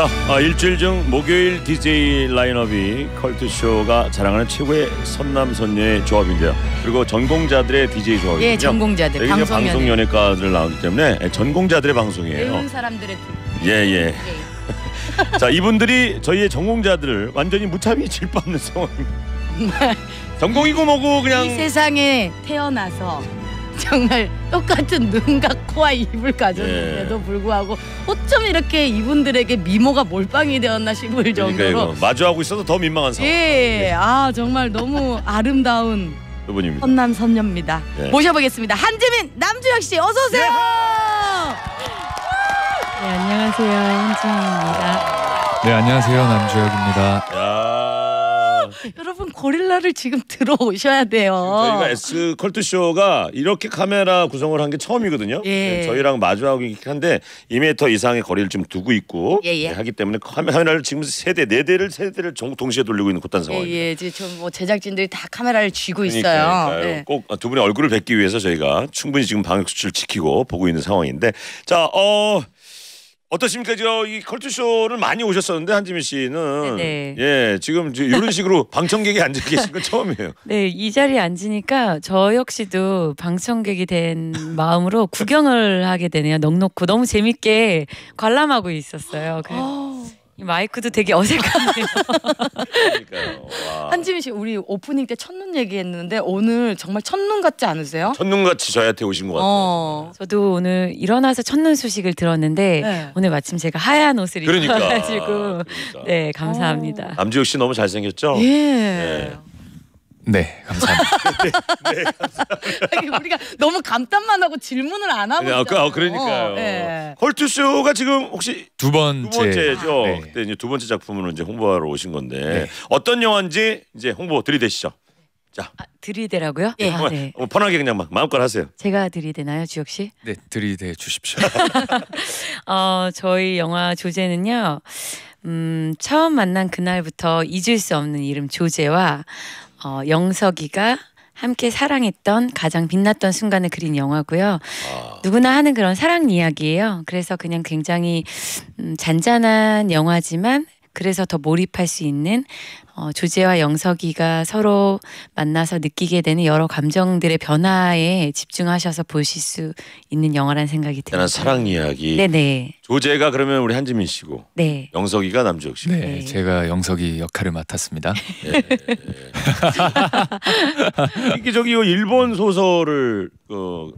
자, 아, 일주일 중 목요일 DJ 라인업이 컬트쇼가 자랑하는 최고의 선남선녀의 조합인데요. 그리고 전공자들의 DJ 조합이죠. 예, 전공자들. 방송연예. 방송연예과를 나오기 때문에 예, 전공자들의 방송이에요. 배운 사람들의 예, 예. 예. 자, 이분들이 저희의 전공자들을 완전히 무참히 질받는 상황입니다. 전공이고 뭐고 그냥 이 세상에 태어나서 정말 똑같은 눈과 코와 입을 가졌는데도 예. 불구하고 어쩜 이렇게 이분들에게 미모가 몰빵이 되었나 싶을 정도로 마주하고 있어도 더 민망한 상황. 예, 예. 아 정말 너무 아름다운 분입니다. 선남 선녀입니다. 예. 모셔보겠습니다. 한지민 남주혁 씨 어서 오세요. 네 안녕하세요 한지민입니다. 네 안녕하세요 남주혁입니다. 야. 여러분 고릴라를 지금 들어오셔야 돼요. 저희가 S 컬트 쇼가 이렇게 카메라 구성을 한 게 처음이거든요. 예. 네, 저희랑 마주하고 있긴 한데 2m 이상의 거리를 좀 두고 있고 예, 예. 네, 하기 때문에 카메라를 지금 세대 네 대를 세 대를 동시에 돌리고 있는 곧단 상황입니다. 예, 예. 지금 뭐 제작진들이 다 카메라를 쥐고 있어요. 네. 꼭두 분의 얼굴을 뵙기 위해서 저희가 충분히 지금 방역 수칙을 지키고 보고 있는 상황인데 자 어. 어떠십니까? 저 이 컬투쇼를 많이 오셨었는데 한지민 씨는 네네. 네. 예 지금 이런 식으로 방청객이 앉아 계신 건 처음이에요. 네, 이 자리에 앉으니까 저 역시도 방청객이 된 마음으로 구경을 하게 되네요. 넉넉고 너무 재밌게 관람하고 있었어요. 그래 아. 마이크도 되게 어색하네요. 그 한지민 씨 우리 오프닝 때 첫눈 얘기했는데 오늘 정말 첫눈 같지 않으세요? 첫눈같이 저희한테 오신 것 같아요. 어. 네. 저도 오늘 일어나서 첫눈 소식을 들었는데 네. 오늘 마침 제가 하얀 옷을 그러니까. 입어가지고 그러니까. 네 감사합니다. 어. 남주혁 씨 너무 잘생겼죠? 예. 네. 네, 감사합니다. 네, 감사합니다. 우리가 너무 감탄만 하고 질문을 안 하고 아, 그, 아, 그러니까요. 네. 헐투쇼가 지금 혹시 두 번째 두 번째죠. 네. 그때 이제 두 번째 작품으로 이제 홍보하러 오신 건데 네. 어떤 영화인지 이제 홍보 들이대시죠. 자, 아, 들이대라고요? 예, 아, 네. 아, 네. 편하게 그냥 막 마음껏 하세요. 제가 들이대나요, 주혁 씨? 네, 들이대 주십시오. 어, 저희 영화 조제는요. 음, 처음 만난 그날부터 잊을 수 없는 이름 조제와 어, 영석이가 함께 사랑했던 가장 빛났던 순간을 그린 영화고요. 아. 누구나 하는 그런 사랑 이야기예요. 그래서 그냥 굉장히 음, 잔잔한 영화지만 그래서 더 몰입할 수 있는 어, 조제와 영석이가 서로 만나서 느끼게 되는 여러 감정들의 변화에 집중하셔서 보실 수 있는 영화라는 생각이 듭니다. 사랑 이야기. 네네. 조제가 그러면 우리 한지민 씨고, 네. 영석이가 남주혁 씨. 네, 네. 제가 영석이 역할을 맡았습니다. 네. 특히 네, 네. 저기 일본 소설을 어,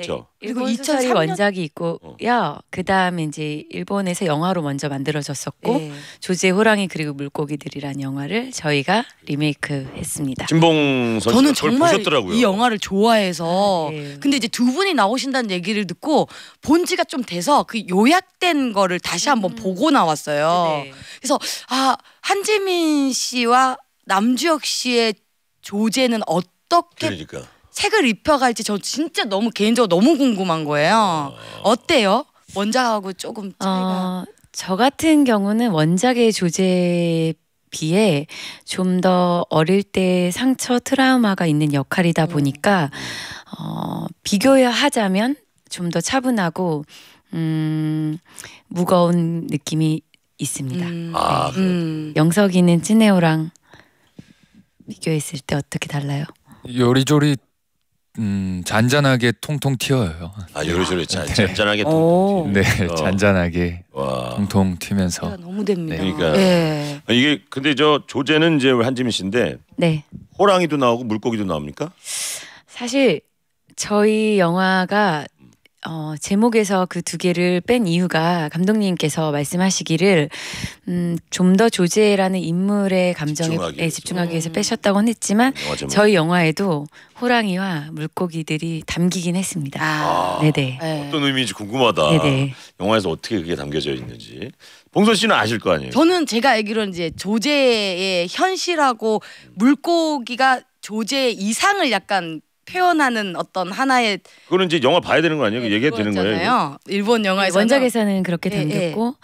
그렇죠. 그리고 이철이 3년... 원작이 있고요. 어. 그다음에 이제 일본에서 영화로 먼저 만들어졌었고 네. 조의 호랑이 그리고 물고기들이란 영화를 저희가 리메이크했습니다. 진봉 선 저는 정말 보셨더라고요. 이 영화를 좋아해서 네. 근데 이제 두 분이 나오신다는 얘기를 듣고 본지가 좀 돼서 그 요약된 거를 다시 한번 음. 보고 나왔어요. 네. 그래서 아한지민 씨와 남주혁 씨의 조제는 어떻게 그러니까. 책을 입혀갈지 저 진짜 너무 개인적으로 너무 궁금한 거예요. 아. 어때요? 원작하고 조금 차이가. 어, 저 같은 경우는 원작의 조제 에 비해 좀 더 어릴 때 상처 트라우마가 있는 역할이다 음. 보니까 어, 비교하자면 좀 더 차분하고 음, 무거운 느낌이 있습니다. 음. 아, 네. 네. 음. 영석이는 찌네오랑 비교했을 때 어떻게 달라요? 요리조리 음 잔잔하게 통통 튀어요. 아 요로조로 네. 잔, 네. 잔잔하게 통통. 네, 어. 잔잔하게 와. 통통 튀면서. 아, 너무 됩니다. 네. 그러니까 네. 이게 근데 저 조제는 이제 한지민 씨인데 네. 호랑이도 나오고 물고기도 나옵니까? 사실 저희 영화가 어, 제목에서 그 두 개를 뺀 이유가 감독님께서 말씀하시기를 음, 좀더 조제라는 인물의 감정에 집중하기 예, 위해서, 집중하기 위해서 음. 빼셨다고는 했지만 영화 저희 영화에도 호랑이와 물고기들이 담기긴 했습니다. 아, 네네. 네. 어떤 의미인지 궁금하다. 네네. 영화에서 어떻게 그게 담겨져 있는지. 봉선 씨는 아실 거 아니에요? 저는 제가 알기로는 이제 조제의 현실하고 물고기가 조제 이상을 약간 표현하는 어떤 하나의 그거는 이제 영화 봐야 되는 거 아니에요? 네, 그 얘기해도 되는 거예요? 이거? 일본 영화에서 네, 원작에서는 그렇게 예, 예. 담겼고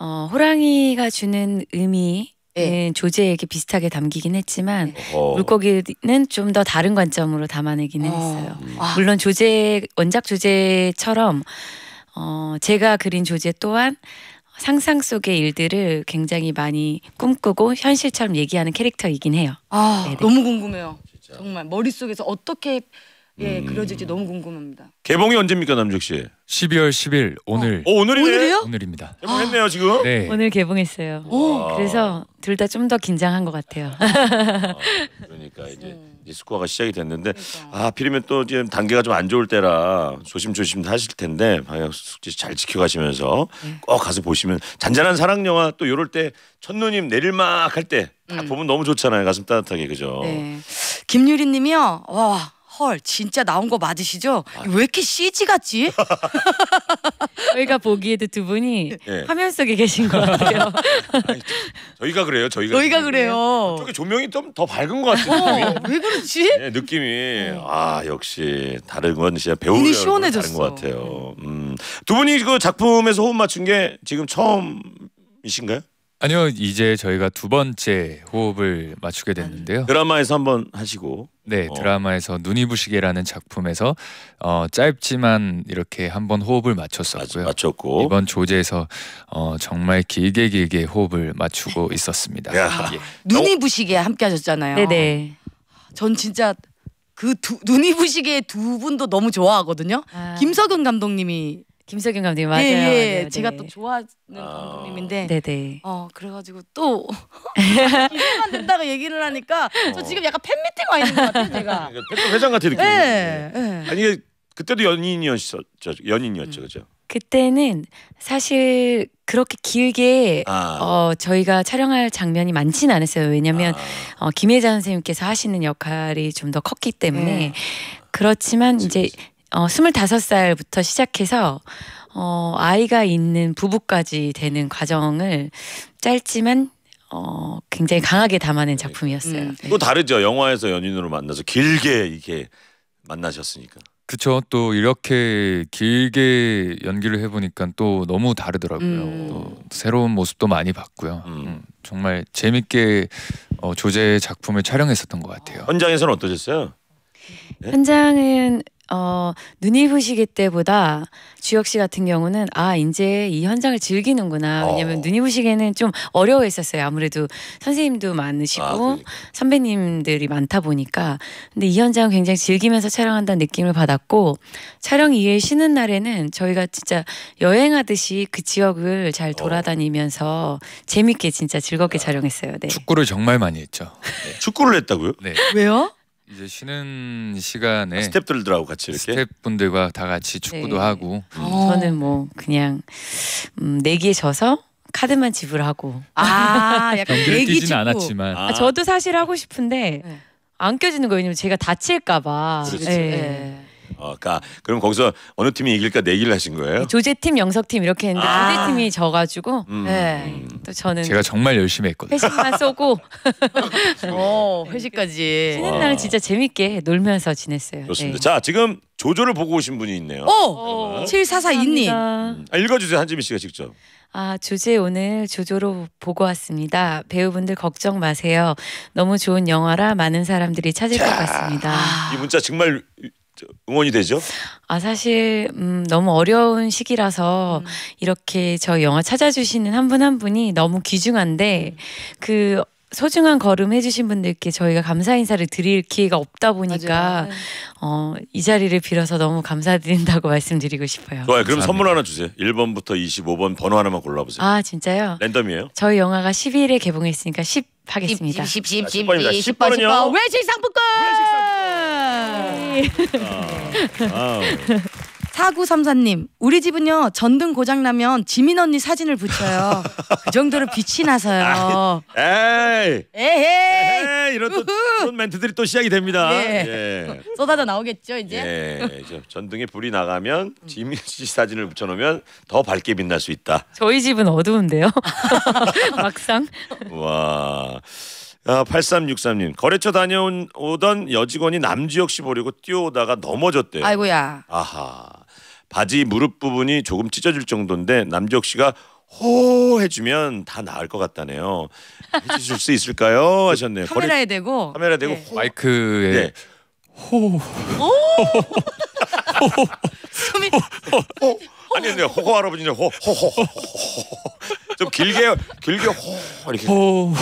어, 호랑이가 주는 의미 네. 예. 조제에게 비슷하게 담기긴 했지만 어. 물고기는 좀 더 다른 관점으로 담아내기는 어. 했어요. 와. 아. 물론 조제 원작 조제처럼 어, 제가 그린 조제 또한 상상 속의 일들을 굉장히 많이 꿈꾸고 현실처럼 얘기하는 캐릭터이긴 해요. 아 네, 네. 너무 궁금해요. 정말 머릿속에서 어떻게 예, 음. 그려질지 너무 궁금합니다. 개봉이 언제입니까 남주혁 씨? 12월 10일 오늘 어, 어 오늘이네. 오늘이요? 오늘입니다. 개봉했네요 지금. 네. 오늘 개봉했어요. 어. 와. 그래서 둘 다 좀 더 긴장한 것 같아요. 아, 그러니까 이제 음. 스코어가 시작이 됐는데 그러니까. 아필이면또 지금 단계가 좀 안 좋을 때라 조심조심 하실 텐데 방역 숙지 잘 지켜가시면서 네. 꼭 가서 보시면 잔잔한 사랑 영화 또 요럴 때 첫눈이 내릴막 할때딱 음. 보면 너무 좋잖아요 가슴 따뜻하게 그죠? 네. 김유리 님이요. 와. 헐 진짜 나온 거 맞으시죠? 아왜 이렇게 CG 같지? 저희가 보기에도 두 분이 네. 화면 속에 계신 것 같아요. 아니, 저희가 그래요. 저희가, 저희가 그래요. 어, 저기 조명이 좀 더 밝은 것 같아요. 어, 왜그러지 네, 느낌이 네. 아 역시 다른 건 진짜 배우는 시원해졌어. 것 같아요. 음. 두 분이 그 작품에서 호흡 맞춘 게 지금 처음이신가요? 아니요 이제 저희가 두 번째 호흡을 맞추게 음. 됐는데요. 드라마에서 한번 하시고 네 어. 드라마에서 눈이 부시게라는 작품에서 어, 짧지만 이렇게 한번 호흡을 맞췄었고요. 맞, 췄고 이번 조제에서 어, 정말 길게 길게 호흡을 맞추고 있었습니다. 예. 눈이 부시게 함께 하셨잖아요. 네네. 전 진짜 그 두, 눈이 부시게 두 분도 너무 좋아하거든요. 아. 김석윤 감독님이 김석윤 감독님 예, 맞아요. 예, 예. 네, 네. 제가 또 좋아하는 감독님인데. 네네. 어 그래가지고 또 기대만 된다고 얘기를 하니까 저 어. 지금 약간 팬 미팅 와 있는 것 같아요 제가. 그러니까 팬 회장 같은 느낌. 네. 네. 아니 그때도 연인이었죠 연인이었죠 음. 그죠? 그때는 사실 그렇게 길게 아. 어, 저희가 촬영할 장면이 많지는 않았어요. 왜냐하면 아. 어, 김혜자 선생님께서 하시는 역할이 좀 더 컸기 때문에 음. 그렇지만 그치, 이제 그치. 어, 25살부터 시작해서 어, 아이가 있는 부부까지 되는 과정을 짧지만 어, 굉장히 강하게 담아낸 네. 작품이었어요. 음. 네. 또 다르죠. 영화에서 연인으로 만나서 길게 이렇게 만나셨으니까. 그렇죠. 또 이렇게 길게 연기를 해보니까 또 너무 다르더라고요. 음. 또 새로운 모습도 많이 봤고요. 음. 음 정말 재밌게 어, 조제 작품을 촬영했었던 것 같아요. 현장에서는 어떠셨어요? 네? 현장은 어, 눈이 부시기 때보다 주혁 씨 같은 경우는 아 이제 이 현장을 즐기는구나. 왜냐면 어. 눈이 부시기에는 좀 어려워했었어요. 아무래도 선생님도 아, 많으시고 아, 그러니까. 선배님들이 많다 보니까. 근데 이 현장 굉장히 즐기면서 촬영한다는 느낌을 받았고 촬영 이후에 쉬는 날에는 저희가 진짜 여행하듯이 그 지역을 잘 어. 돌아다니면서 어. 재밌게 진짜 즐겁게 아. 촬영했어요. 네. 축구를 정말 많이 했죠. 네. 축구를 했다고요? 네. 왜요? 이제 쉬는 시간에 아, 스탭들하고 같이 이렇게 스탭분들과 다 같이 축구도 네. 하고 음. 저는 뭐 그냥 음, 내기에 져서 카드만 지불하고 아 약간 내기 축구. 않았지만 아. 저도 사실 하고 싶은데 네. 안 껴지는 거예요. 왜냐면 제가 다칠까 봐. 그렇지. 네. 그렇죠. 네. 어, 까 그러니까 그럼 거기서 어느 팀이 이길까 내기를 하신 거예요? 조제팀, 영석팀 이렇게 했는데 아. 조제팀이 져가지고 음. 네. 음. 또 저는 제가 정말 열심히 했거든요. 회식만 쏘고 어, 회식까지. 쉬는 날은 진짜 재밌게 놀면서 지냈어요. 좋습니다. 네. 자 지금 조조를 보고 오신 분이 있네요. 오! 7 4사합니 음. 아, 읽어주세요 한지민 씨가 직접. 아, 주제 오늘 조조로 보고 왔습니다. 배우분들 걱정 마세요. 너무 좋은 영화라 많은 사람들이 찾을 것 같습니다. 이 문자 정말 응원이 되죠? 아 사실 음, 너무 어려운 시기라서 음. 이렇게 저 영화 찾아주시는 한 분한 한 분이 너무 귀중한데 음. 그 소중한 걸음 해주신 분들께 저희가 감사 인사를 드릴 기회가 없다 보니까 네. 어, 이 자리를 빌어서 너무 감사드린다고 말씀드리고 싶어요. 좋아요. 그럼 선물 하나 주세요. 1번부터 25번 번호 하나만 골라보세요. 아 진짜요? 랜덤이에요. 저희 영화가 12일에 개봉했으니까 10 하겠습니다. 10, 10, 10, 10, 10번입니다. 아, 10, 1 0번 10번, 10번. 외식 상품권! 외식 상품권! 예. 아, 아. 아. 4934님, 우리 집은요, 전등 고장나면 지민 언니 사진을 붙여요. 그 정도로 빛이 나서요. 에이! 에헤이! 이런 또, 이런 멘트들이 또 시작이 됩니다. 네. 예. 쏟아져 나오겠죠, 이제? 예. 전등에 불이 나가면 지민 씨 사진을 붙여놓으면 더 밝게 빛날 수 있다. 저희 집은 어두운데요. 막상. 와. 아, 8363님 거래처 다녀오던 여직원이 남지혁 씨 보려고 뛰어오다가 넘어졌대요. 아이고야. 아하 바지 무릎 부분이 조금 찢어질 정도인데 남지혁 씨가 호 해주면 다 나을 것 같다네요. 해주실 수 있을까요? 하셨네요. 카메라에 대고 카메라 대고 네. 마이크에 네. 호. 숨이. 아니 근데 호호 할아버지 호호호호 좀 길게 길게 호 이렇게. 호.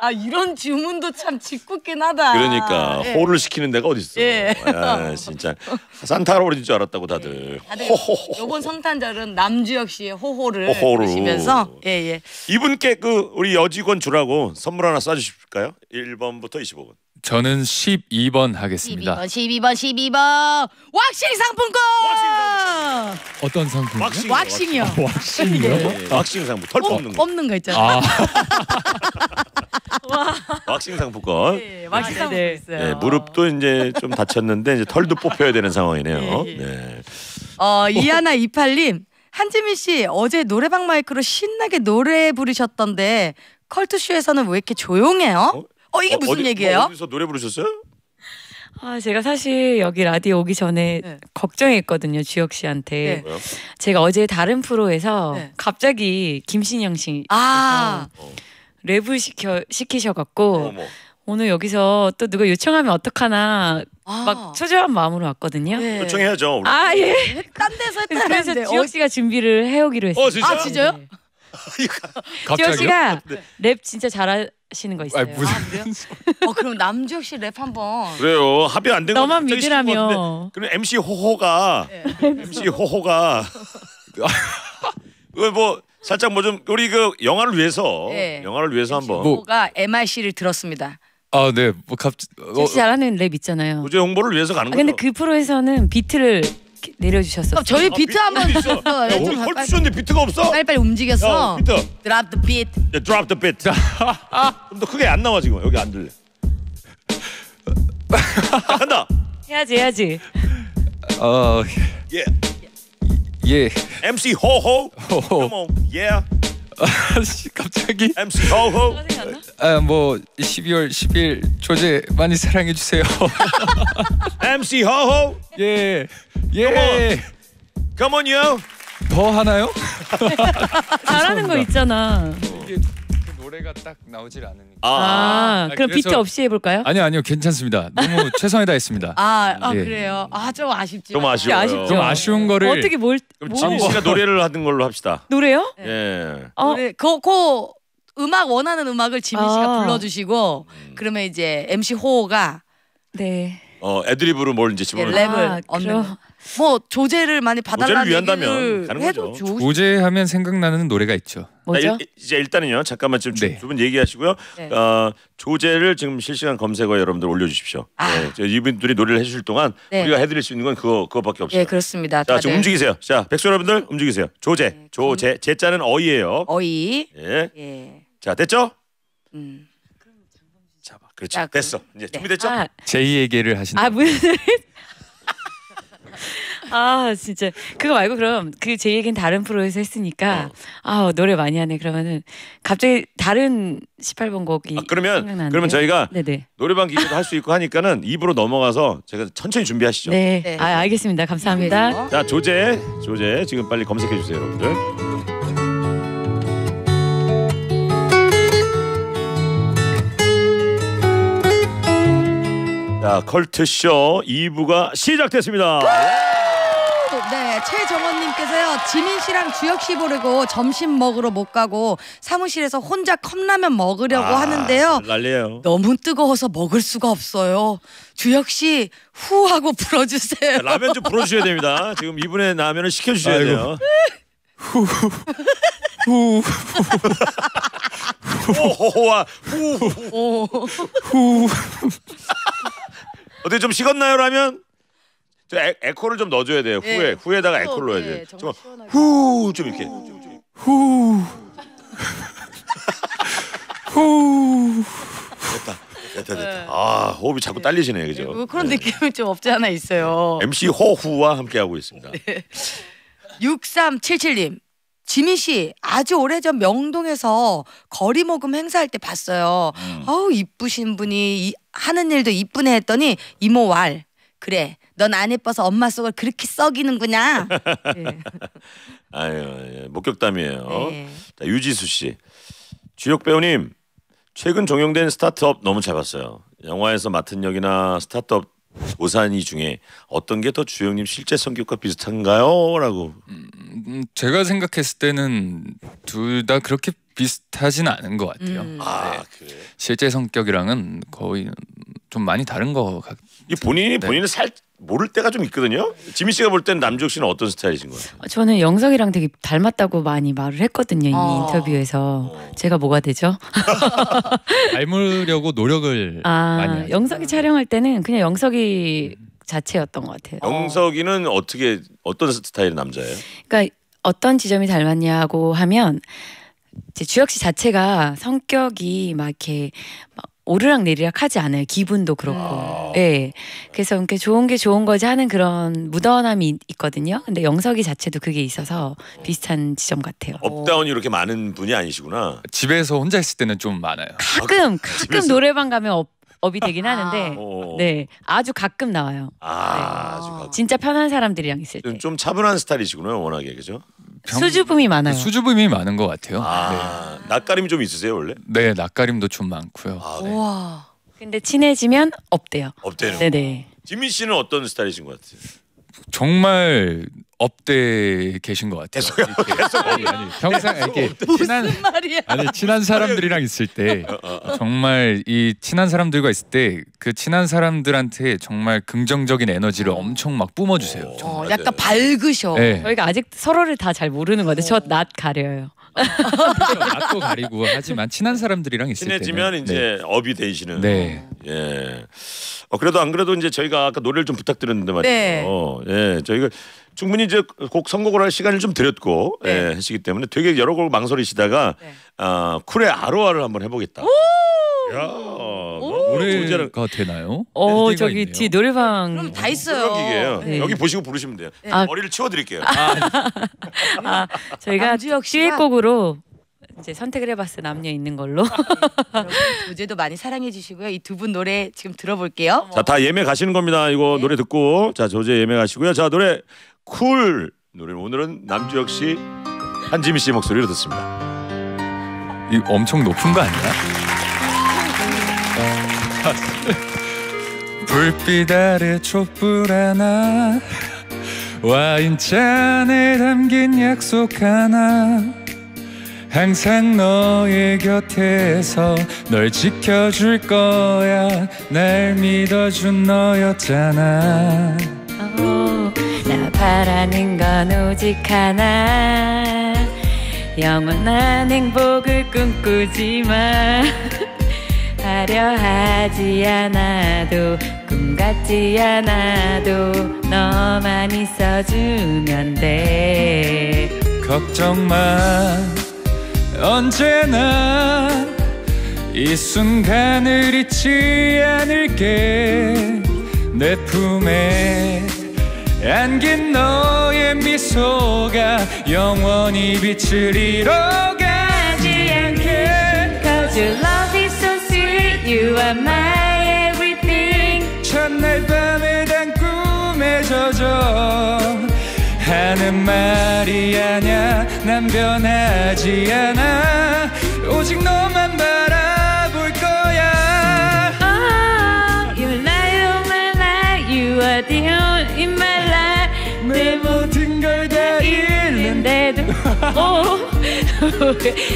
아 이런 주문도 참 짓궂긴 하다. 그러니까 예. 호를 시키는 데가 어디 있어? 예. 아, 진짜 산타 할아인줄 알았다고 다들. 예, 예. 다들 요번 성탄절은 남주혁 씨의 호호를 어, 보시면서 예예. 예. 이분께 그 우리 여직원 주라고 선물 하나 쏴주실까요? 1번부터 25번. 저는 12번 하겠습니다. 12번, 12번, 12번. 왁싱 상품권. 어떤 상품? 왁싱. 어, 왁싱이요. 왁싱이요? 예, 예. 왁싱 상품 털 어, 뽑는 거. 뽑는 거 있잖아. 요 아. 왁싱 상품권. 예, 왁싱 상품 네. 네. 네, 무릎도 이제 좀 다쳤는데 이제 털도 뽑혀야 되는 상황이네요. 네. 네. 어, 어, 이하나 이팔님 한지민 씨 어제 노래방 마이크로 신나게 노래 부르셨던데 컬투쇼에서는 왜 이렇게 조용해요? 어? 어 이게 어, 무슨 어디, 얘기예요? 뭐 어디서 노래 부르셨어요? 아, 제가 사실 여기 라디오 오기 전에 네. 걱정했거든요, 주혁 씨한테. 네. 제가 어제 다른 프로에서 네. 갑자기 김신영 씨 아. 어. 랩을 시켜 시키셔 갖고 오늘 여기서 또 누가 요청하면 어떡하나 아. 막 초조한 마음으로 왔거든요. 네. 요청해야죠. 아 예. 딴 데서 했다는데 그래서 지혁 씨가 준비를 해오기로 했어요. 어, 진짜? 아 진짜요? 네. 지호 씨가 아, 네. 랩 진짜 잘하시는 거 있어요. 아니, 무슨 아, 어 그럼 남주혁 씨 랩 한번. 그래요. 합의 안 된 거. 너만 믿으라며. 그럼 MC 호호가 네. MC 호호가 그 뭐 살짝 뭐 좀 우리 그 영화를 위해서 네. 영화를 위해서 MC 한번. 호호가 MRC를 들었습니다. 아, 네. 뭐 갑자기 어, 어, 잘하는 랩 있잖아요. 무제 홍보를 위해서 가는 아, 거죠. 근데 그 프로에서는 비트를 내려주셨어요. 저희 아, 비트 한번 주셨어요. 좀헐 주셨는데 비트가 없어? 빨리빨리 움직였어. 야, 비트. Drop the beat. 야, drop the beat. 좀더 크게 안 나와 지금. 여기 안 들려. 간다. 해야지 해야지. 어. 예. 예. MC 호호. 호호. Come on. Yeah. 갑자기 MC 호호 아뭐 12월 10일 조제 많이 사랑해 주세요 MC 호호 예예 Come on yo 더 하나요? 잘하는 거 있잖아 어, 노래가 딱 나오질 않으니까. 아, 아 그럼 비트 없이 해볼까요? 아니요 아니요 괜찮습니다. 너무 최선을 다했습니다. 아, 아 예. 그래요. 아 좀 아쉽지. 좀 아쉬워요. 아쉽죠. 좀 아쉬운 거를 어떻게 뭘? 그럼 진 씨가 뭐- 노래를 하는 걸로 합시다. 노래요? 예. 네. 어. 노 그, 그 음악 원하는 음악을 지민 씨가 아. 불러주시고 음. 그러면 이제 MC 호호가 네. 어 애드립으로 뭘 이제 집어넣는 예, 네, 랩을 아, 얻는. 그럼. 뭐 조제를 많이 받달라는 위한다면 가는 거죠. 좋으 오제하면 생각나는 노래가 있죠. 뭐죠? 아, 일, 이제 일단은요. 잠깐만 지금 네. 두분 얘기하시고요. 네. 어, 조제를 지금 실시간 검색어 여러분들 올려주십시오. 아. 네, 저 이분들이 노래를 해주실 동안 네. 우리가 해드릴 수 있는 건 그거 그거밖에 없어요. 예, 그렇습니다. 자, 지금 움직이세요. 자, 백수 여러분들 움직이세요. 조제, 네, 조제, 제자는 어이예요. 어이. 예. 예. 자, 됐죠? 음. 잡아. 그렇지. 자, 그- 됐어. 이제 네. 준비됐죠? 아, 제이에게를 하신다. 아 무슨 아 진짜 그거 말고 그럼 그제 얘기는 다른 프로에서 했으니까 아 노래 많이 하네 그러면은 갑자기 다른 18번 곡이 아, 그러면 생각나는데요? 그러면 저희가 네네. 노래방 기계도 할 수 있고 하니까는 입으로 넘어가서 제가 천천히 준비하시죠. 네. 네. 아 알겠습니다. 감사합니다. 네. 자 조제 조제 지금 빨리 검색해 주세요 여러분들. 자 컬트쇼 2부가 시작됐습니다. 네, 최정원님께서요, 지민 씨랑 주혁 씨 보려고 점심 먹으러 못 가고 사무실에서 혼자 컵라면 먹으려고 아, 하는데요. 난리예요. 너무 뜨거워서 먹을 수가 없어요. 주혁 씨, 후 하고 불어주세요. 라면 좀 불어주셔야 됩니다. 지금 이분의 라면을 시켜주셔야 아이고. 돼요. 후, 후, 후. 호호와 후, 후. 어디 좀 식었나요? 라면 저 에, 코를좀 넣어줘야 돼요. 네. 후에 후에다가 에코를 넣어야 네, 돼. 좀후좀 이렇게 후. 후. 됐다. 됐다 됐다. 네. 아 호흡이 자꾸 네. 딸리시네 그죠? 뭐 네, 그런 느낌이 좀 없지 않아 있어요. MC 호후와 함께 하고 있습니다. 네. 6377님 지민 씨 아주 오래전 명동에서 거리 모금 행사할 때 봤어요. 음. 아우 이쁘신 분이 이, 하는 일도 이쁘네 했더니 이모 왈 그래 넌 안 예뻐서 엄마 속을 그렇게 썩이는구나. 네. 아유 예, 목격담이에요. 네. 자, 유지수 씨 주역 배우님 최근 종영된 스타트업 너무 잘 봤어요. 영화에서 맡은 역이나 스타트업 오산이 중에 어떤 게 더 주영님 실제 성격과 비슷한가요?라고. 음, 음, 제가 생각했을 때는 둘 다 그렇게 비슷하진 않은 것 같아요. 음. 아 네. 그래. 실제 성격이랑은 거의 좀 많이 다른 것 같. 이 본인이 네. 본인을 살 모를 때가 좀 있거든요. 지민 씨가 볼때 남주혁 씨는 어떤 스타일이신 거예요? 어, 저는 영석이랑 되게 닮았다고 많이 말을 했거든요. 이 아. 인터뷰에서 어. 제가 뭐가 되죠? 닮으려고 노력을 아, 많이 하죠. 영석이 음. 촬영할 때는 그냥 영석이 자체였던 것 같아요. 영석이는 어떻게 어떤 스타일의 남자예요? 그러니까 어떤 지점이 닮았냐고 하면 주혁 씨 자체가 성격이 막 이렇게 막 오르락 내리락 하지 않아요. 기분도 그렇고. 아. 예. 네. 그래서 이렇게 좋은 게 좋은 거지 하는 그런 무던함이 있거든요. 근데 영석이 자체도 그게 있어서 비슷한 지점 같아요. 어. 업다운이 이렇게 많은 분이 아니시구나. 집에서 혼자 있을 때는 좀 많아요. 가끔 아, 가끔 집에서? 노래방 가면 업 업이 되긴 하는데 아, 어, 어. 네 아주 가끔 나와요. 아, 네. 아주 가끔. 진짜 편한 사람들이랑 있을 때 좀, 차분한 스타일이시군요, 워낙에 그죠? 병- 수줍음이 많아요. 수줍음이 많은 것 같아요. 아, 네. 낯가림이 좀 있으세요 원래? 네, 낯가림도 좀 많고요. 아, 네. 와. 근데 친해지면 업돼요. 업되는. 네네. 지민 씨는 어떤 스타일이신 것 같아요? 정말 업돼 계신 것 같아요. 계속, 계속 아니, 아니, 평상 이렇게 친한 말이야. 아니 친한 사람들이랑 있을 때 어, 어, 어. 정말 이 친한 사람들과 있을 때 그 친한 사람들한테 정말 긍정적인 에너지를 엄청 막 뿜어주세요. 어, 약간 밝으셔. 네. 저희가 아직 서로를 다 잘 모르는 건데 저낯 가려요. 그렇죠. 낯도 가리고 하지만 친한 사람들이랑 있을 때 친해지면 이제 네. 업이 되시는. 네. 예. 어, 그래도 안 그래도 이제 저희가 아까 노래를 좀 부탁드렸는데 말이죠. 네. 예. 저희가 충분히 이제 곡 선곡을 할 시간을 좀 드렸고 네. 예, 하시기 때문에 되게 여러 곡 망설이시다가 어, 쿨의 아로아를 한번 해보겠다. 뭐, 뭐 노래가 되나요? 어 네, 네, 저기 있네요. 뒤 노래방 그럼 다 있어요. 네. 여기 보시고 부르시면 돼요. 네. 아, 머리를 치워드릴게요. 아, 아 저희가 시곡으로 이제 선택을 해봤어요. 남녀 있는 걸로. 도제도 아, 많이 사랑해주시고요. 이 두 분 노래 지금 들어볼게요. 자다 예매 가시는 겁니다. 이거 네. 노래 듣고 자 조제 예매 가시고요. 자 노래 쿨 노래 오늘은 남주혁 씨, 한지민씨 목소리로 듣습니다. 이 엄청 높은 거 아니야? 불빛 아래 촛불 하나 와인잔에 담긴 약속 하나 항상 너의 곁에서 널 지켜줄 거야 날 믿어준 너였잖아 바라는 건 오직 하나 영원한 행복을 꿈꾸지만 하려 하지 않아도 꿈 같지 않아도 너만 있어주면 돼 걱정 만 언제나 이 순간을 잊지 않을게 내 품에 안긴 너의 미소가 영원히 빛을 잃어가지 않게 Cause your love is so sweet You are my everything 첫날 밤에 단 꿈에 젖어 하는 말이 아냐 난 변하지 않아 오직 너만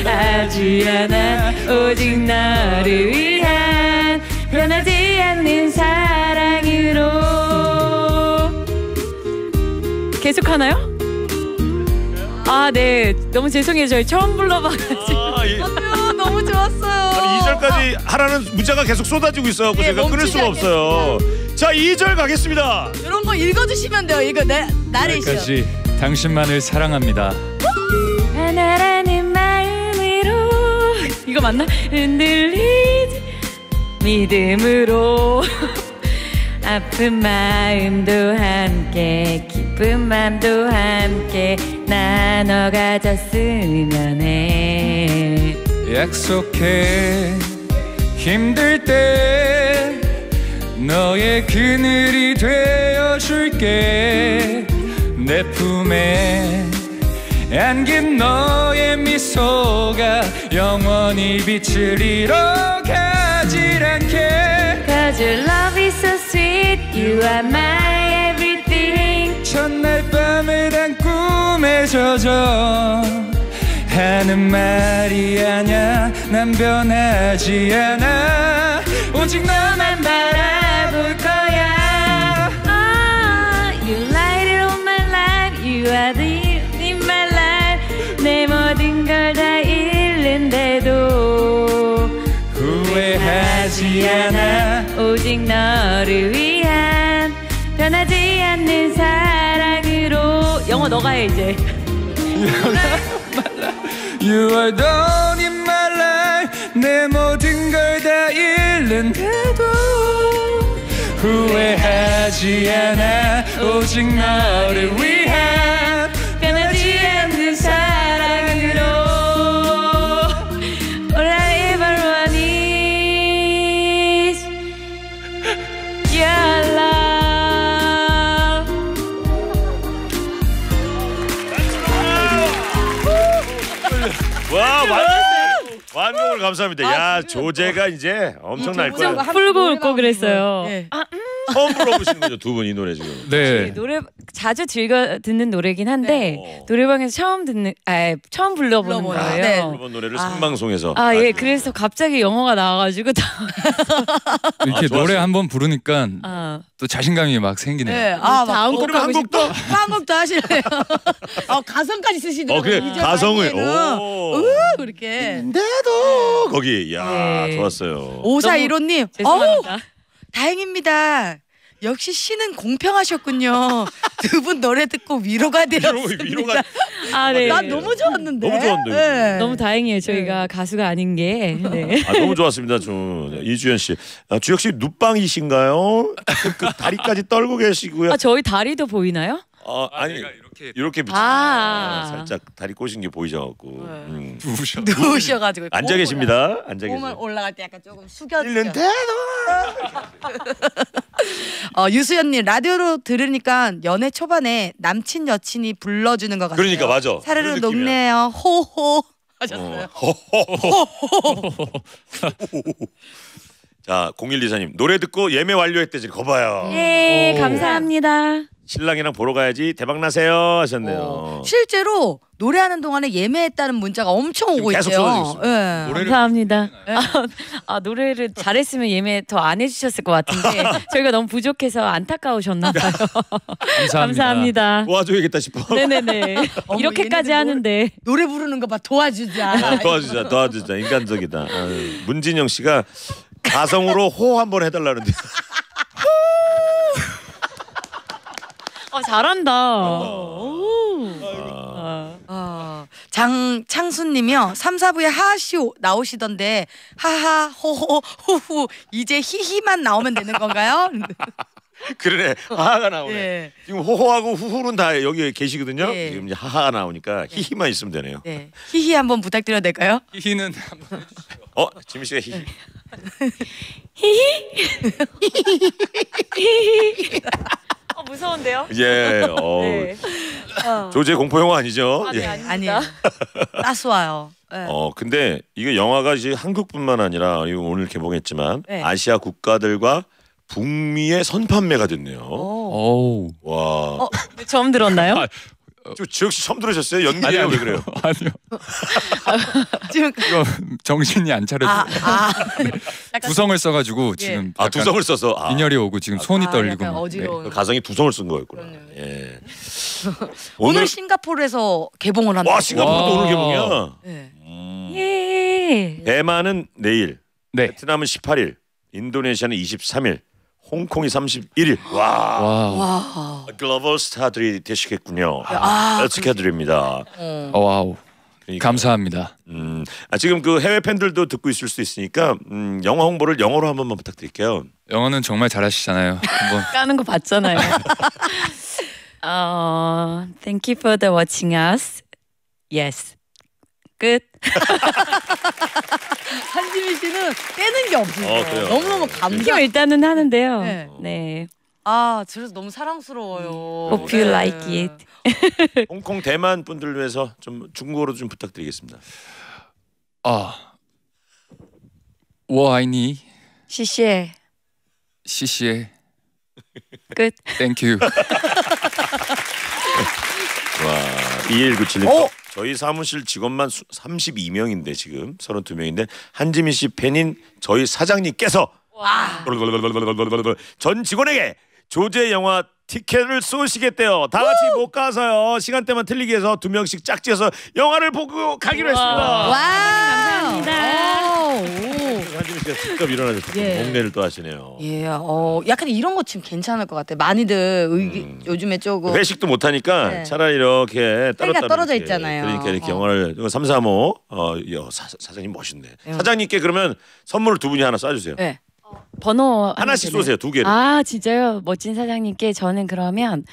하지 않아 오직 너를 위한 변하지 않는 사랑으로 계속 하나요? 아 네 너무 죄송해요 저희 처음 불러봐가지고 아, 예. 아니 너무 좋았어요 2절까지 하라는 문자가 계속 쏟아지고 있어갖고 예, 제가 끊을 수가 없어요 자 2절 가겠습니다 이런 거 읽어주시면 돼요 이거 내 나레이션 여기까지 당신만을 사랑합니다 이거 맞나? 흔들리지 믿음으로 아픈 마음도 함께 기쁜 마음도 함께 나눠 가졌으면 해 약속해 힘들 때 너의 그늘이 되어줄게 내 품에 안긴 너의 미소가 영원히 빛을 리로 가질 않게 Cause your love is so sweet You are my everything 첫날 밤에 단 꿈에 젖어 하는 말이 아냐 난 변하지 않아 오직 너만 바라 않아 오직 너를 위한 변하지 않는 사랑으로 영어 너가 해 이제 You are the o n l in my life 내 모든 걸 다 잃는데도 후회하지 않아 오직 너를 위한 감사합니다. 아, 야 조제가 이제 엄청날 거예요. 풀고 웃고 그랬어요. 예. 아, 처음 불러보시는 거죠 두 분 이 노래 지금. 네. 네. 노래 자주 즐겨 듣는 노래긴 한데 네. 어. 노래방에서 처음 듣는 아 처음 불러보는 불러보는, 거예요. 아, 네. 일본 노래를 아. 생방송에서. 아예 그래서 갑자기 영어가 나와가지고 다 이렇게 아, 좋 노래 한번 부르니까 아. 또 자신감이 막 생기네요. 네. 아, 네, 막 한국 그고 싶다. 다음 곡도 하실래요? 아, 가성까지 쓰시네요. 어, 그래. 가성을. 오. 으, 그렇게. 근데도 네. 거기 야 네. 좋았어요. 오사 너무- 이호님 죄송합니다. 다행입니다. 역시 신은 공평하셨군요. 두 분 노래 듣고 위로가 되었습니다. 위로가... 아, 아, 네. 난 너무 좋았는데. 너무 좋았는데. 네. 너무 다행이에요. 저희가 네. 가수가 아닌 게. 네. 아, 너무 좋았습니다. 저 네, 이주연 씨. 아, 주혁 씨 눕방이신가요? 그, 다리까지 떨고 계시고요. 아, 저희 다리도 보이나요? 아, 아니. 이렇게 이렇게 붙이는 아. 살짝 다리 꼬신 게 보이셔갖고 네. 음. 부부셔. 누우셔가지고 앉아 계십니다. 앉아 몸을 계세요. 올라갈 때 약간 조금 숙여서 어, 유수연님 라디오로 들으니까 연애 초반에 남친 여친이 불러주는 것 같아요. 그러니까 맞아. 사르르 그 녹네요. 호호 어. 하셨어요. 자, 0124님 노래 듣고 예매 완료했대지 거봐요. 예 감사합니다. 신랑이랑 보러 가야지 대박 나세요 하셨네요. 어, 실제로 노래하는 동안에 예매했다는 문자가 엄청 오고 계속 있어요. 쏟아지 예. 감사합니다. 네. 아, 아, 노래를 잘했으면 예매 더 안 해주셨을 것 같은데 저희가 너무 부족해서 안타까우셨나 봐요. 감사합니다. 도와줘야겠다 싶어. 네네네. 어머, 이렇게까지 하는데 노래 부르는 거 봐 도와주자. 어, 도와주자 도와주자 인간적이다. 아유, 어, 문진영 씨가 가성으로 호 한번 해달라는데. 어, 잘한다. 아, 아. 장창수님이요. 3, 4부에 하하씨 나오시던데 하하 호호 호후 이제 히히만 나오면 되는 건가요? 그러네 하하가 나오네 네. 지금 호호하고 후후는 다 여기 계시거든요 네. 지금 이제 하하가 나오니까 네. 히히만 있으면 되네요 네. 히히 한번 부탁드려도 될까요? 히히는 한번 해주시죠 어? 지민 씨가 히히 히히 히히 어, 무서운데요? 예. 어, 네. 조제 어. 공포 영화 아니죠? 아니, 예. 아니에요. 따스와요. 네. 예. 어 근데 이게 영화가 이제 한국뿐만 아니라 오늘 개봉했지만 네. 아시아 국가들과 북미의 선판매가 됐네요. 오. 와. 어, 처음 들었나요? 어, 저 지혁 씨 처음 들으셨어요? 연기예요 왜 그래요? 아니요. 지금 그 정신이 안 차려져. 아, 아. 두성을 써가지고 예. 지금 아 두성을 써서 아. 빈혈이 오고 지금 아, 손이 떨리고. 네. 그 가성이 두성을 쓴 거였구나. 예. 오늘, 오늘 싱가포르에서 개봉을 한다. 와 싱가포르도 와. 오늘 개봉이야. 네. 음. 예, 예. 대만은 내일, 네. 베트남은 18일, 인도네시아는 23일. 홍콩이 31일. 와. 와. 글로벌 스타들이 되시겠군요. 아, 축하드립니다. 아, 음. 어, 와우. 그러니까. 감사합니다. 음, 아, 지금 그 해외 팬들도 듣고 있을 수 있으니까 음, 영화 홍보를 영어로 한 번만 부탁드릴게요. 영어는 정말 잘하시잖아요. 한번 까는 거 봤잖아요. uh, thank you for the watching us. Yes. 끝. 한지민 씨는 빼는 게 없어요. 어, 그요 너무너무 네. 감사. 그러니까 일단은 하는데요. 네. 네. 아, 그래서 너무 사랑스러워요. Hope you 네. like it. 홍콩 대만 분들 위해서 좀 중국어로 좀 부탁드리겠습니다. 아, 我爱你.谢谢.谢谢. 끝. Thank you. 와, 2197님. 저희 사무실 직원만 32명인데 지금 32명인데 한지민 씨 팬인 저희 사장님께서 와. 전 직원에게 조제 영화 티켓을 쏘시겠대요. 다 같이 못 가서요. 시간대만 틀리기 위해서 두 명씩 짝지어서 영화를 보고 가기로 했습니다. 와 감사합니다. 한지민 씨가 직접 일어나서 예. 목례를 또 하시네요. 예, 어, 약간 이런 것좀 괜찮을 것 같아요. 많이들 의기, 음. 요즘에 조금 회식도 못 하니까 네. 차라리 이렇게 따로 따로 떨어져 이렇게. 그러니까 있잖아요. 그러니까 이렇게 어. 영화를 335 어, 사, 장님 멋있네. 예. 사장님께 그러면 선물을 두 분이 하나 쏴주세요. 네. 번호 하나씩 되나요? 쏘세요. 두 개를. 아, 진짜요? 멋진 사장님께 저는 그러면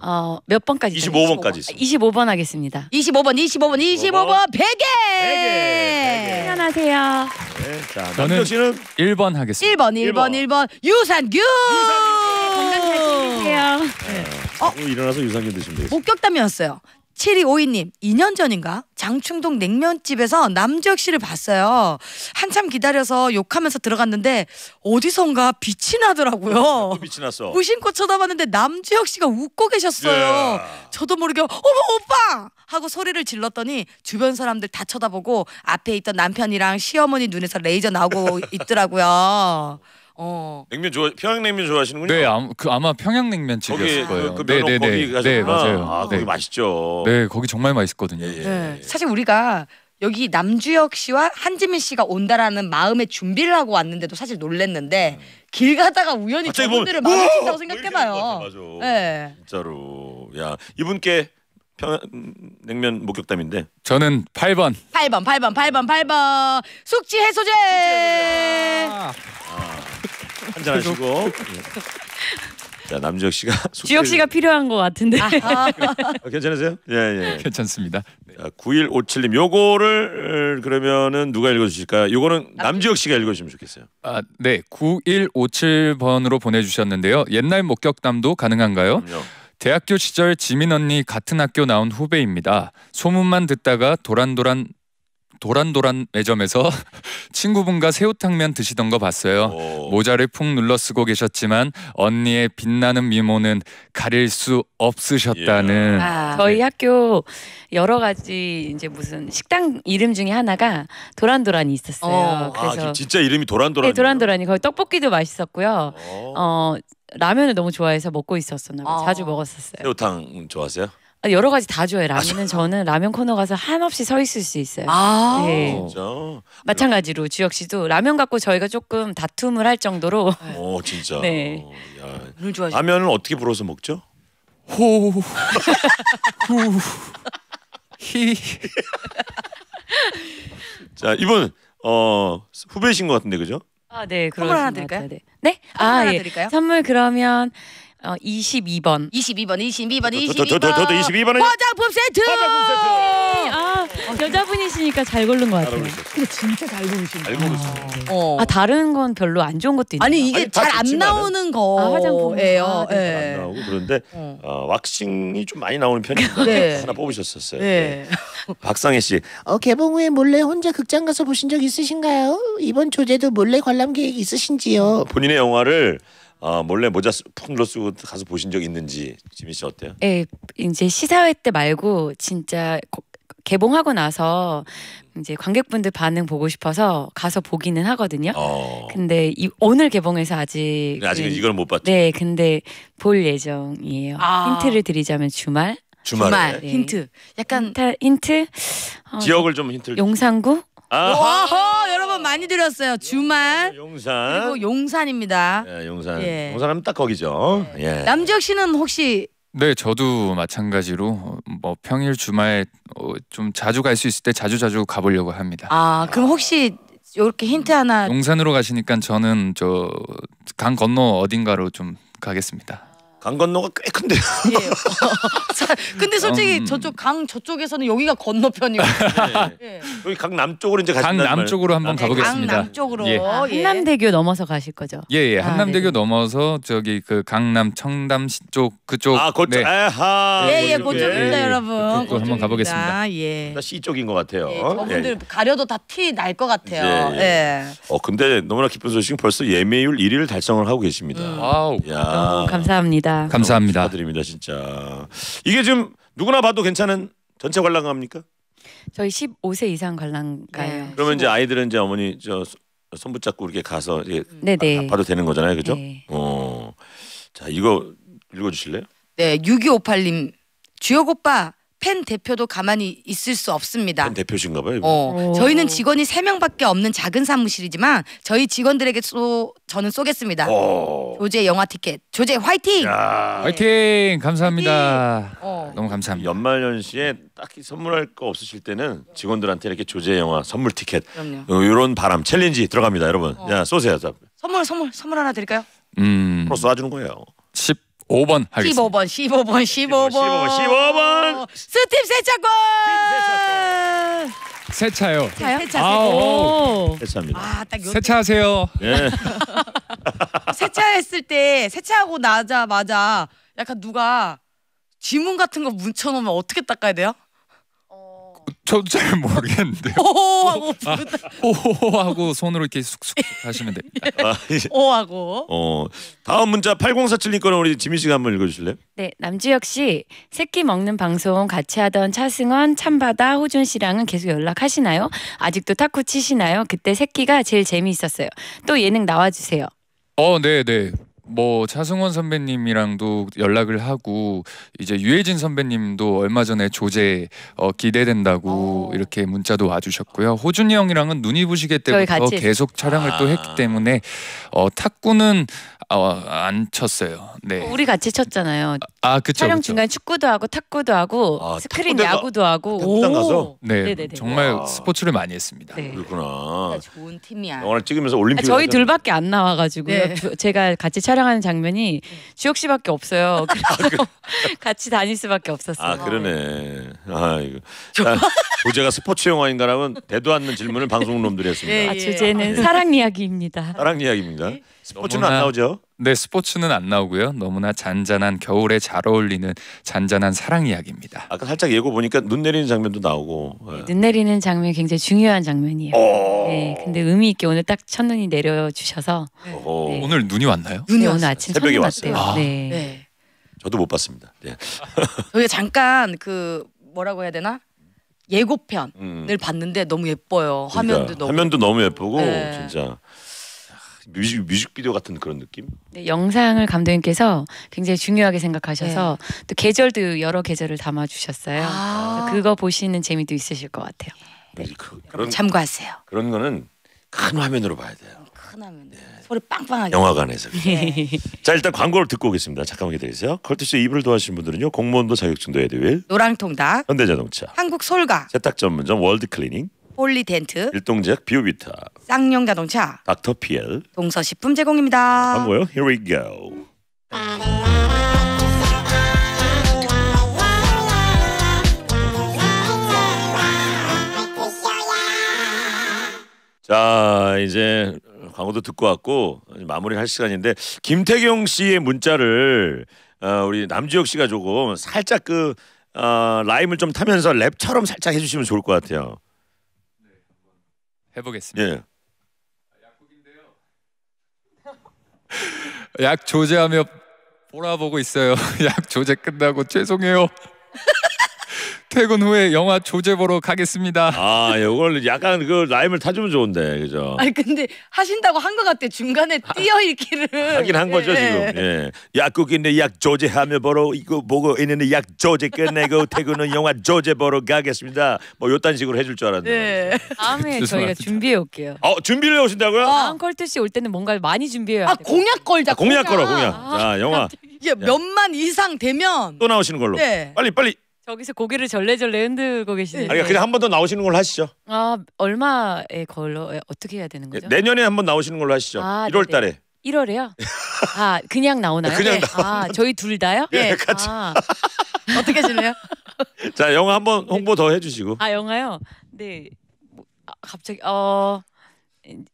어, 몇 번까지? 25번까지. 25번. 25번 하겠습니다. 25번, 25번, 25번, 베개! 베개! 편안하세요. 네, 자, 저는 씨는 1번 하겠습니다. 1번, 1번, 1번, 유산균! 유산균! 건강 잘 지내세요. 네. 어? 일어나서 유산균 드시면 되겠습니다. 목격담이었어요. 7252님, 2년 전인가? 장충동 냉면집에서 남지혁 씨를 봤어요. 한참 기다려서 욕하면서 들어갔는데 어디선가 빛이 나더라고요. 아, 또 빛이 났어. 무심코 쳐다봤는데 남지혁 씨가 웃고 계셨어요. 예. 저도 모르게 어머 오빠 하고 소리를 질렀더니 주변 사람들 다 쳐다보고 앞에 있던 남편이랑 시어머니 눈에서 레이저 나오고 있더라고요. 어. 냉면 좋아 평양냉면 좋아하시는군요. 네, 아마, 그 아마 평양냉면 집이었을 그 거예요. 그, 그 네, 네, 네, 네, 맞아요. 아, 거기 네. 맛있죠. 네, 거기 정말 맛있거든요. 예, 예. 네. 예. 사실 우리가 여기 남주혁 씨와 한지민 씨가 온다라는 마음의 준비를 하고 왔는데도 사실 놀랬는데 음. 길 가다가 우연히 저분들을 뭐, 마주친다고 뭐, 생각해봐요. 맞아, 네. 진짜로 야 이분께 평 냉면 목격담인데 저는 8번 8번 8번 8번 8번 숙지 해소제. 숙지 해소제. 아. 아. 한잔 하시고. 예. 자 남주혁 씨가 주혁 씨가 필요한 것 같은데. 아, 괜찮으세요? 예예. 예. 괜찮습니다. 네. 9157님 요거를 그러면은 누가 읽어주실까요? 요거는 아, 남주혁 씨가 읽어주시면 좋겠어요. 아, 네. 9157번으로 보내주셨는데요. 옛날 목격담도 가능한가요? 그럼요. 대학교 시절 지민 언니 같은 학교 나온 후배입니다. 소문만 듣다가 도란도란 도란도란 매점에서 친구분과 새우탕면 드시던 거 봤어요. 오. 모자를 푹 눌러 쓰고 계셨지만 언니의 빛나는 미모는 가릴 수 없으셨다는. 예. 아, 네. 저희 네. 학교 여러 가지 이제 무슨 식당 이름 중에 하나가 도란도란이 있었어요. 어. 아, 그래서 아, 진짜 이름이 도란도란. 네, 도란도란이 거기 떡볶이도 맛있었고요. 어. 어 라면을 너무 좋아해서 먹고 있었었나 봐. 요 아. 자주 먹었었어요. 새우탕 좋아하세요? 아, 여러 가지 다줘요 라면은 저는 라면 코너 가서 한없이 서 있을 수 있어요. 아 네. 진짜? 마찬가지로 주혁 씨도 라면 갖고 저희가 조금 다툼을 할 정도로 어 진짜. 네. 물좋아하시 라면은 어떻게 불어서 먹죠? 호, 후, 히. 자 이분 어 후배신 것 같은데 그죠? 아, 네, 그러신 하것까요 같아요. 네. 네? 예. 드릴까요? 선물 그러면 어, 22번. 22번, 22번, 22번. 저도, 저도, 22번은 화장품 세트. 아, 여자분이시니까 잘 고른 것 같아요. 근데 진짜 잘 고르시네. 어. 아 다른 건 별로 안 좋은 것도 있나 아니 이게 잘 안 나오는 아, 화장품이요? 요 예, 어, 아, 네. 예. 안 나오고 그런데 어. 어. 왁싱이 좀 많이 나오는 편인데 네. 하나 뽑으셨었어요. 네. 예. 박상혜 씨. 어, 개봉 후에 몰래 혼자 극장 가서 보신 적 있으신가요? 이번 조제도 몰래 관람 계획 있으신지요? 본인의 영화를 아, 몰래 모자 푹 눌러 쓰고 가서 보신 적 있는지 지민 씨 어때요? 예, 이제 시사회 때 말고 진짜 개봉하고 나서 이제 관객분들 반응 보고 싶어서 가서 보기는 하거든요. 어. 근데 이, 오늘 개봉해서 아직 아직 이걸 못 봤죠. 네, 근데 볼 예정이에요. 아. 힌트를 드리자면 주말. 주말에 주말, 네. 힌트. 약간 힌트, 힌트? 어, 지역을 좀힌트 용산구 어허 여러분 많이 들었어요. 주말 네, 용산. 그리고 용산입니다. 예, 용산. 예. 용산하면 딱 거기죠. 네. 예. 남지혁 씨는 혹시 네, 저도 마찬가지로 뭐 평일 주말 어, 좀 자주 갈 수 있을 때 자주 자주 가보려고 합니다. 아 그럼 혹시 이렇게 힌트 하나 용산으로 가시니까 저는 저 강 건너 어딘가로 좀 가겠습니다. 강 건너가 꽤 큰데요. 예. 근데 솔직히 음. 저쪽 강 저쪽에서는 여기가 건너편이고 네. 예. 여기 강 남쪽으로 이제 가신다는 말. 남쪽으로 한번 네, 가보겠습니다. 강 남쪽으로. 예. 아, 한남대교 넘어서 가실 거죠? 예예 예. 아, 한남대교 네. 넘어서 저기 그 강남 청담 쪽 그쪽 아, 그쪽. 네. 아하. 예예 그쪽입니다 여러분. 그쪽으로 한번 가보겠습니다. 예. 나 C 쪽인 것 같아요. 예, 예. 저분들 예. 가려도 다 티날것 같아요. 예, 예. 예. 어 근데 너무나 기쁜 소식 벌써 예매율 1위를 달성을 하고 계십니다. 음. 와우. 야. 감사합니다. 감사합니다. 어, 감사합니다. 드립니다 진짜. 이게 지금 누구나 봐도 괜찮은 전체 관람가입니까? 저희 15세 이상 관람가예요. 네. 그러면 이제 아이들은 이제 어머니 저손 붙잡고 이렇게 가서 이제 네네. 봐도 네. 되는 거잖아요, 그죠? 네. 어, 자 이거 읽어주실래요? 네, 6258님 주혁 오빠 팬 대표도 가만히 있을 수 없습니다. 팬 대표신가 봐요. 어, 어, 저희는 직원이 3명밖에 없는 작은 사무실이지만 저희 직원들에게 쏘, 저는 쏘겠습니다. 오. 어. 조제 영화 티켓. 조제 화이팅! 야, 화이팅! 감사합니다. 어. 너무 감사합니다. 연말 연시에 딱히 선물할 거 없으실 때는 직원들한테 이렇게 조제 영화 선물 티켓 그럼요. 이런 바람 챌린지 들어갑니다, 여러분. 어. 야 쏘세요. 선물 선물 선물 하나 드릴까요? 음. 로 쏴주는 거예요. 5번 하겠습니다. 15번, 15번, 15번. 15번, 15번. 스팀 세차권. 세차요. 세차요? 세차. 네, 세차입니다. 아, 딱 요. 세차하세요. 예. 세차했을 때 세차하고 나자마자 약간 누가 지문 같은 거묻쳐놓으면 어떻게 닦아야 돼요? 저도 잘 모르겠는데. 오 하고 부오 하고 손으로 이렇게 쑥쑥 하시면 됩니 아, 예. 오 하고. 어 다음 문자 8047님 거는 우리 지민 씨가 한번 읽어주실래요? 네, 남주혁 씨, 새끼 먹는 방송 같이 하던 차승원, 참바다, 호준 씨랑은 계속 연락하시나요? 아직도 탁구 치시나요? 그때 새끼가 제일 재미있었어요. 또 예능 나와주세요. 어, 네, 네. 뭐 차승원 선배님이랑도 연락을 하고 이제 유해진 선배님도 얼마 전에 조제 어, 기대된다고 오. 어. 이렇게 문자도 와주셨고요. 호준이 형이랑은 눈이 부시게 때부터 계속 촬영을 아. 또 했기 아. 때문에 어, 탁구는 어, 안 쳤어요. 네. 우리 같이 쳤잖아요. 아, 그쵸, 촬영 그쵸. 중간 에 축구도 하고 탁구도 하고 아, 스크린 탁구대가- 야구도 하고 탁구장 가서? 네, 네네네. 네, 네. 정말 와. 아. 스포츠를 많이 했습니다. 네. 그렇구나. 좋은 팀이야. 영화를 아, 찍으면서 올림픽. 아, 저희 둘밖에 안 나와가지고 네. 제가 같이 촬영하는 장면이 네. 주혁 씨밖에 없어요. 아, 그래서 같이 다닐 수밖에 없었어요. 아 그러네. 아 이거. 부제가 스포츠 영화인가라면 대도 않는 질문을 방송놈들이 했습니다. 예, 아, 주제는 사랑 이야기입니다. 사랑 이야기입니다. 스포츠는 너무나- 나오죠. 네, 스포츠는 안 나오고요. 너무나 잔잔한 겨울에 잘 어울리는 잔잔한 사랑 이야기입니다. 아까 살짝 예고 보니까 눈 내리는 장면도 나오고. 네, 눈 내리는 장면 굉장히 중요한 장면이에요. 어. 네, 근데 의미 있게 오늘 딱 첫눈이 내려 주셔서 네. 네. 어. 오늘 눈이 왔나요? 눈이 오늘 아침 새벽에 왔어요. 아. 네. 네. 저도 못 봤습니다. 네. 예. 저희 잠깐 그 뭐라고 해야 되나? 예고편을 음. 봤는데 너무 예뻐요. 그러니까, 화면도 너무 화면도 너무 예쁘고 네. 진짜 뮤직 뮤직비디오 같은 그런 느낌? 네, 영상을 감독님께서 굉장히 중요하게 생각하셔서 네. 또 계절도 여러 계절을 담아 주셨어요. 아 그거 보시는 재미도 있으실 것 같아요. 네. 네. 그, 런 참고하세요. 그런 거는 큰 화면으로 봐야 돼요. 네, 큰 화면. 네. 소리 빵빵하게. 영화관에서. 네. 자 일단 광고를 듣고 오겠습니다. 잠깐만 기다리세요. 컬투스 이부를 도와주신 분들은요. 공무원도 자격증도 에드윌. 노랑통닭. 현대자동차. 한국솔가. 세탁 전문점 월드클리닝. 폴리덴트, 일동제약 비오비타, 쌍용 자동차, 닥터피엘, 동서식품 제공입니다. 광고요. 아, Here we go. 자 이제 광고도 듣고 왔고 마무리할 시간인데 김태경 씨의 문자를 어, 우리 남지혁 씨가 조금 살짝 그 어, 라임을 좀 타면서 랩처럼 살짝 해주시면 좋을 것 같아요. 해보겠습니다. 예. 약 조제하며 보라보고 있어요. 약 조제 끝나고 죄송해요. 퇴근 후에 영화 조제 보러 가겠습니다. 아, 예, 이걸 약간 그 라임을 타주면 좋은데, 그죠? 아 근데 하신다고 한 것 같아. 중간에 뛰어 읽기를 하긴 한 거죠 예. 지금. 예. 약국인데 약 조제하며 보러 이거 보고 있는데 약 조제 끝내고 그 퇴근 후 영화 조제 보러 가겠습니다. 뭐 요딴 식으로 해줄 줄 알았는데. 네. 다음에 저희가 준비해 올게요. 어, 준비를 해 오신다고요? 아. 다음 컬트 씨올 때는 뭔가 많이 준비해야 아 공약 걸자. 아, 공약 걸어, 공약. 자, 영화 이게 몇만 이상 되면 또 나오시는 걸로. 네. 빨리 빨리. 저기서 고개를 절레절레 흔들고 계시네요. 아니 그냥 네. 한번 더 나오시는 걸로 하시죠. 아 얼마에 걸러 어떻게 해야 되는 거죠? 네, 내년에 한 번 나오시는 걸로 하시죠. 아, 1월 달에. 1월에요? 아 그냥 나오나요? 그냥 네. 아 저희 둘 다요? 네, 네. 같이. 아, 어떻게 하실래요? 자 영화 한번 홍보 더 해주시고. 아 영화요? 네. 뭐, 아, 갑자기 어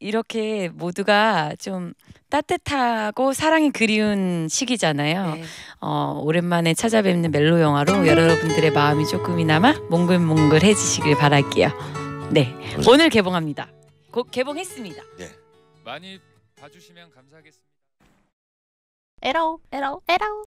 이렇게 모두가 좀 따뜻하고 사랑이 그리운 시기잖아요. 네. 어, 오랜만에 찾아뵙는 멜로 영화로 여러분들의 마음이 조금이나마 몽글몽글해지시길 바랄게요. 네, 네. 오늘 개봉합니다. 곧 개봉했습니다. 네. 많이 봐주시면 감사하겠습니다. 에러 에러 에러